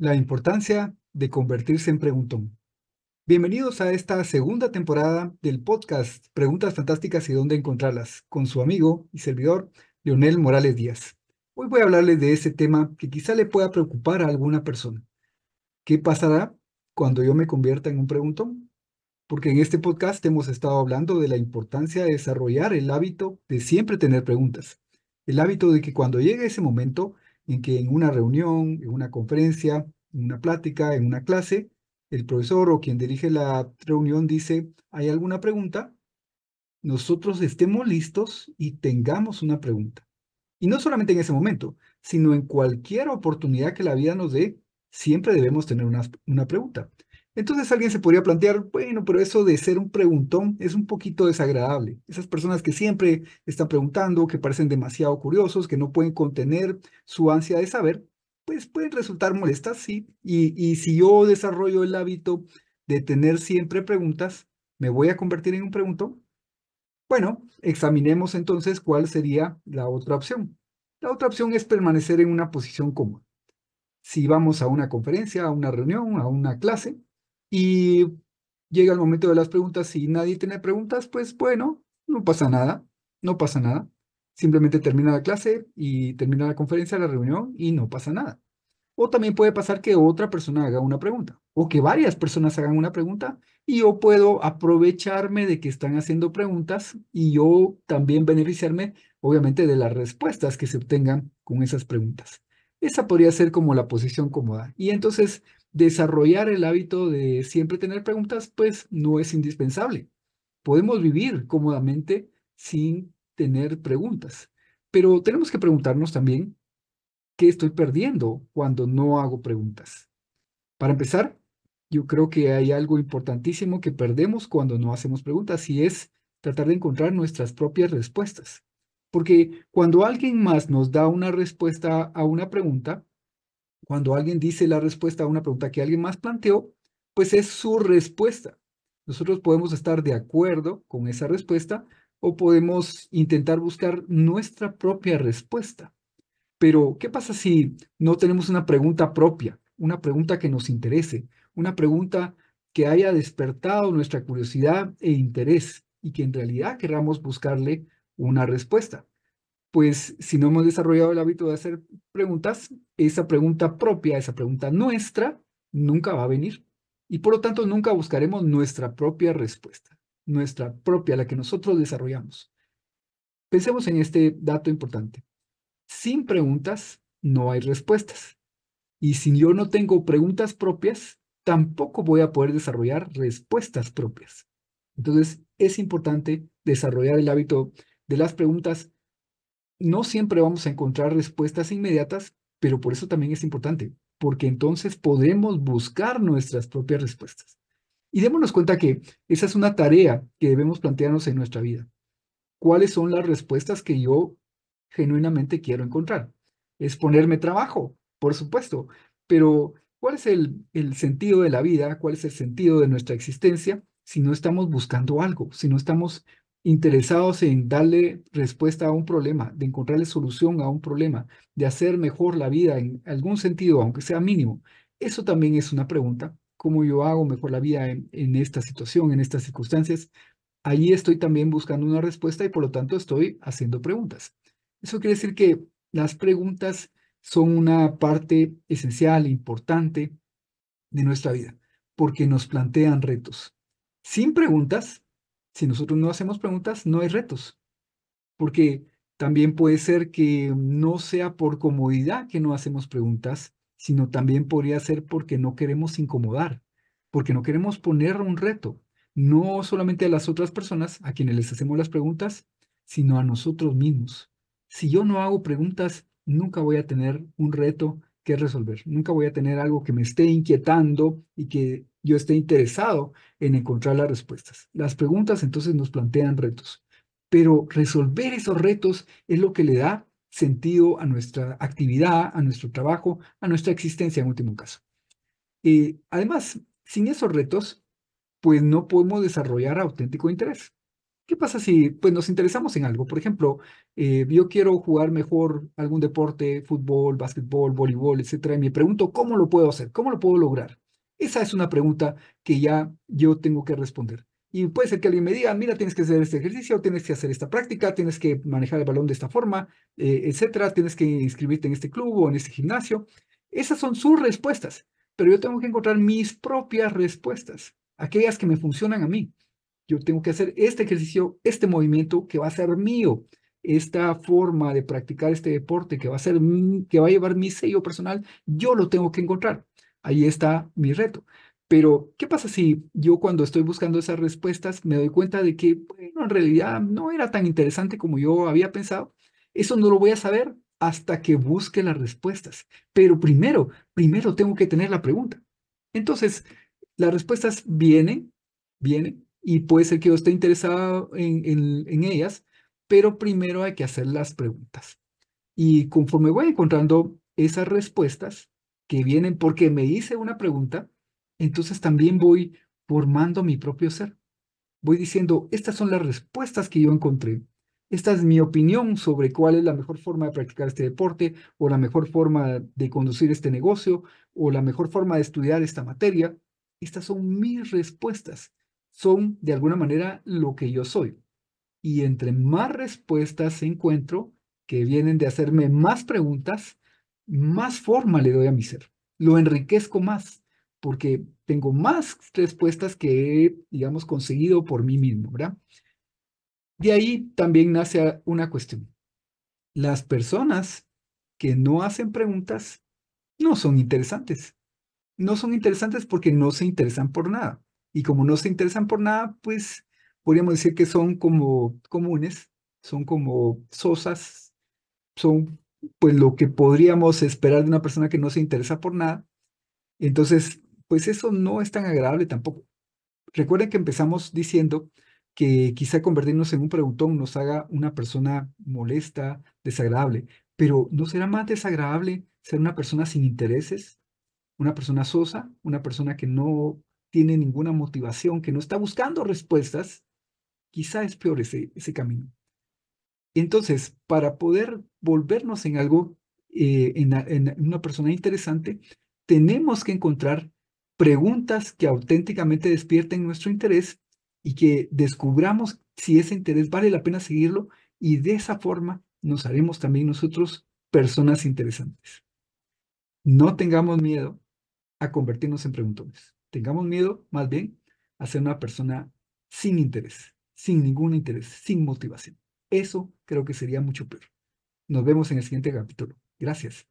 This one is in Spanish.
La importancia de convertirse en preguntón. Bienvenidos a esta segunda temporada del podcast Preguntas Fantásticas y dónde encontrarlas, con su amigo y servidor Leonel Morales Díaz. Hoy voy a hablarles de ese tema que quizá le pueda preocupar a alguna persona. ¿Qué pasará cuando yo me convierta en un preguntón? Porque en este podcast hemos estado hablando de la importancia de desarrollar el hábito de siempre tener preguntas. El hábito de que cuando llegue ese momento en que en una reunión, en una conferencia, en una plática, en una clase, el profesor o quien dirige la reunión dice, ¿hay alguna pregunta? Nosotros estemos listos y tengamos una pregunta. Y no solamente en ese momento, sino en cualquier oportunidad que la vida nos dé, siempre debemos tener una, una pregunta. Entonces alguien se podría plantear, bueno, pero eso de ser un preguntón es un poquito desagradable. Esas personas que siempre están preguntando, que parecen demasiado curiosos, que no pueden contener su ansia de saber, pues pueden resultar molestas, sí. Y, si yo desarrollo el hábito de tener siempre preguntas, ¿me voy a convertir en un preguntón? Bueno, examinemos entonces cuál sería la otra opción. La otra opción es permanecer en una posición cómoda. Si vamos a una conferencia, a una reunión, a una clase, y llega el momento de las preguntas. y nadie tiene preguntas, pues bueno, no pasa nada, no pasa nada. Simplemente termina la clase y termina la conferencia, la reunión y no pasa nada. O también puede pasar que otra persona haga una pregunta o que varias personas hagan una pregunta y yo puedo aprovecharme de que están haciendo preguntas y yo también beneficiarme, obviamente, de las respuestas que se obtengan con esas preguntas. Esa podría ser como la posición cómoda. Y entonces, desarrollar el hábito de siempre tener preguntas, pues no es indispensable. Podemos vivir cómodamente sin tener preguntas, pero tenemos que preguntarnos también qué estoy perdiendo cuando no hago preguntas. Para empezar, yo creo que hay algo importantísimo que perdemos cuando no hacemos preguntas y es tratar de encontrar nuestras propias respuestas. Porque cuando alguien más nos da una respuesta a una pregunta, cuando alguien dice la respuesta a una pregunta que alguien más planteó, pues es su respuesta. Nosotros podemos estar de acuerdo con esa respuesta o podemos intentar buscar nuestra propia respuesta. Pero, ¿qué pasa si no tenemos una pregunta propia, una pregunta que nos interese, una pregunta que haya despertado nuestra curiosidad e interés y que en realidad queramos buscarle una respuesta. Pues si no hemos desarrollado el hábito de hacer preguntas, esa pregunta propia, esa pregunta nuestra, nunca va a venir. Y por lo tanto, nunca buscaremos nuestra propia respuesta, nuestra propia, la que nosotros desarrollamos. Pensemos en este dato importante. Sin preguntas no hay respuestas. Y si yo no tengo preguntas propias, tampoco voy a poder desarrollar respuestas propias. Entonces, es importante desarrollar el hábito de las preguntas, no siempre vamos a encontrar respuestas inmediatas, pero por eso también es importante, porque entonces podemos buscar nuestras propias respuestas. Y démonos cuenta que esa es una tarea que debemos plantearnos en nuestra vida. ¿Cuáles son las respuestas que yo genuinamente quiero encontrar? Es ponerme trabajo, por supuesto, pero ¿cuál es el, el sentido de la vida? ¿Cuál es el sentido de nuestra existencia si no estamos buscando algo, si no estamos interesados en darle respuesta a un problema, de encontrarle solución a un problema, de hacer mejor la vida en algún sentido, aunque sea mínimo. Eso también es una pregunta, ¿cómo yo hago mejor la vida en, esta situación, en estas circunstancias? Allí estoy también buscando una respuesta y por lo tanto estoy haciendo preguntas. Eso quiere decir que las preguntas son una parte esencial, importante de nuestra vida, porque nos plantean retos. Sin preguntas, si nosotros no hacemos preguntas, no hay retos, porque también puede ser que no sea por comodidad que no hacemos preguntas, sino también podría ser porque no queremos incomodar, porque no queremos poner un reto, no solamente a las otras personas a quienes les hacemos las preguntas, sino a nosotros mismos. Si yo no hago preguntas, nunca voy a tener un reto que resolver. Nunca voy a tener algo que me esté inquietando y que yo esté interesado en encontrar las respuestas. Las preguntas entonces nos plantean retos, pero resolver esos retos es lo que le da sentido a nuestra actividad, a nuestro trabajo, a nuestra existencia en último caso. Eh, además, sin esos retos, pues no podemos desarrollar auténtico interés. ¿Qué pasa si pues, nos interesamos en algo? Por ejemplo, eh, yo quiero jugar mejor algún deporte, fútbol, básquetbol, voleibol, etcétera, y me pregunto cómo lo puedo hacer, cómo lo puedo lograr. Esa es una pregunta que ya yo tengo que responder. Y puede ser que alguien me diga, mira, tienes que hacer este ejercicio, tienes que hacer esta práctica, tienes que manejar el balón de esta forma, eh, etcétera, tienes que inscribirte en este club o en este gimnasio. Esas son sus respuestas, pero yo tengo que encontrar mis propias respuestas, aquellas que me funcionan a mí. Yo tengo que hacer este ejercicio, este movimiento que va a ser mío, esta forma de practicar este deporte que va a ser, que va a llevar mi sello personal, yo lo tengo que encontrar. Ahí está mi reto. Pero, ¿qué pasa si yo cuando estoy buscando esas respuestas me doy cuenta de que, bueno, en realidad no era tan interesante como yo había pensado? Eso no lo voy a saber hasta que busque las respuestas. Pero primero, primero tengo que tener la pregunta. Entonces, las respuestas vienen, vienen, y puede ser que yo esté interesado en, ellas, pero primero hay que hacer las preguntas. Y conforme voy encontrando esas respuestas que vienen porque me hice una pregunta, entonces también voy formando mi propio ser. Voy diciendo, estas son las respuestas que yo encontré. Esta es mi opinión sobre cuál es la mejor forma de practicar este deporte o la mejor forma de conducir este negocio o la mejor forma de estudiar esta materia. Estas son mis respuestas son de alguna manera lo que yo soy. Y entre más respuestas encuentro que vienen de hacerme más preguntas, más forma le doy a mi ser. Lo enriquezco más porque tengo más respuestas que he, digamos, conseguido por mí mismo, ¿verdad? De ahí también nace una cuestión. Las personas que no hacen preguntas no son interesantes. No son interesantes porque no se interesan por nada y como no se interesan por nada, pues podríamos decir que son como comunes, son como sosas, son pues lo que podríamos esperar de una persona que no se interesa por nada. Entonces, pues eso no es tan agradable tampoco. Recuerden que empezamos diciendo que quizá convertirnos en un preguntón nos haga una persona molesta, desagradable, pero ¿no será más desagradable ser una persona sin intereses? ¿Una persona sosa? ¿Una persona que no tiene ninguna motivación, que no está buscando respuestas, quizá es peor ese, camino. Entonces, para poder volvernos en algo, eh, en una persona interesante, tenemos que encontrar preguntas que auténticamente despierten nuestro interés y que descubramos si ese interés vale la pena seguirlo y de esa forma nos haremos también nosotros personas interesantes. No tengamos miedo a convertirnos en preguntones. Tengamos miedo, más bien, a ser una persona sin interés, sin ningún interés, sin motivación. Eso creo que sería mucho peor. Nos vemos en el siguiente capítulo. Gracias.